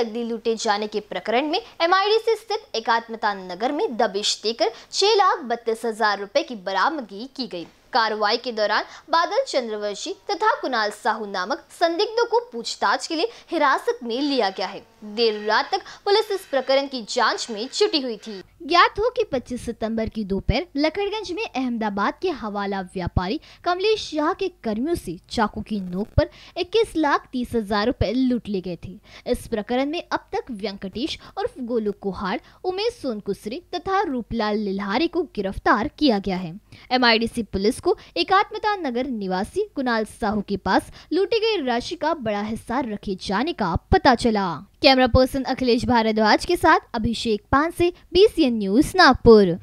नकदी लूटे जाने के प्रकरण में एमआईडीसी स्थित एकात्मता नगर में दबिश देकर छह लाख बत्तीस हजार रूपए की बरामदगी की गई कार्रवाई के दौरान बादल चंद्रवर्षी तथा कुणाल साहू नामक संदिग्धों को पूछताछ के लिए हिरासत में लिया गया है देर रात तक पुलिस इस प्रकरण की जांच में जुटी हुई थी ज्ञात हो कि 25 सितंबर की दोपहर लखड़गंज में अहमदाबाद के हवाला व्यापारी कमलेश शाह के कर्मियों से चाकू की नोक पर 21 लाख तीस हजार रूपए लूट ले गए थे इस प्रकरण में अब तक व्यंकटेश और गोलू कुहार उमेश सोनकुसरे तथा रूपलाल लिल्हारे को गिरफ्तार किया गया है एमआईडीसी पुलिस को एकात्मता नगर निवासी कुणाल साहू के पास लूटी गई राशि का बड़ा हिस्सा रखे जाने का पता चला कैमरा पर्सन अखिलेश भारद्वाज के साथ Abhishek B C BCN news Nagpur